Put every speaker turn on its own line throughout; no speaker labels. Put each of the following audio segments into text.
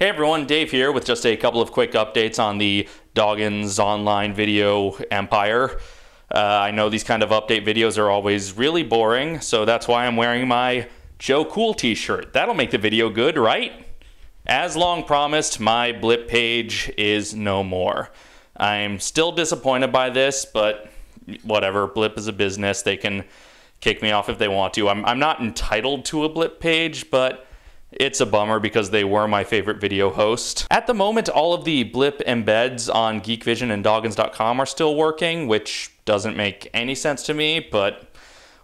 Hey everyone, Dave here with just a couple of quick updates on the Doggins online video empire. Uh, I know these kind of update videos are always really boring, so that's why I'm wearing my Joe Cool t-shirt. That'll make the video good, right? As long promised, my blip page is no more. I'm still disappointed by this, but whatever, blip is a business. They can kick me off if they want to. I'm, I'm not entitled to a blip page, but it's a bummer because they were my favorite video host. At the moment, all of the blip embeds on GeekVision and Doggins.com are still working, which doesn't make any sense to me, but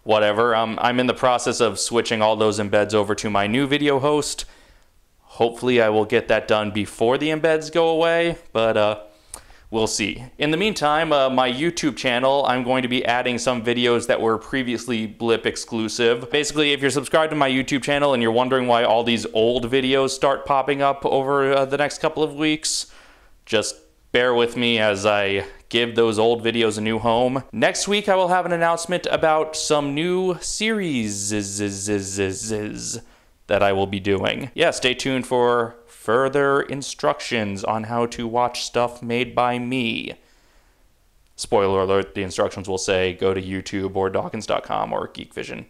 whatever. Um, I'm in the process of switching all those embeds over to my new video host. Hopefully I will get that done before the embeds go away, but uh, we'll see. In the meantime, uh, my YouTube channel, I'm going to be adding some videos that were previously Blip exclusive. Basically, if you're subscribed to my YouTube channel and you're wondering why all these old videos start popping up over uh, the next couple of weeks, just bear with me as I give those old videos a new home. Next week, I will have an announcement about some new series that I will be doing. Yeah, stay tuned for further instructions on how to watch stuff made by me. Spoiler alert, the instructions will say go to YouTube or Dawkins.com or GeekVision.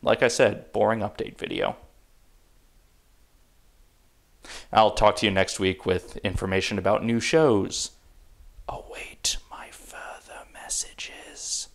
Like I said, boring update video. I'll talk to you next week with information about new shows. Await my further messages.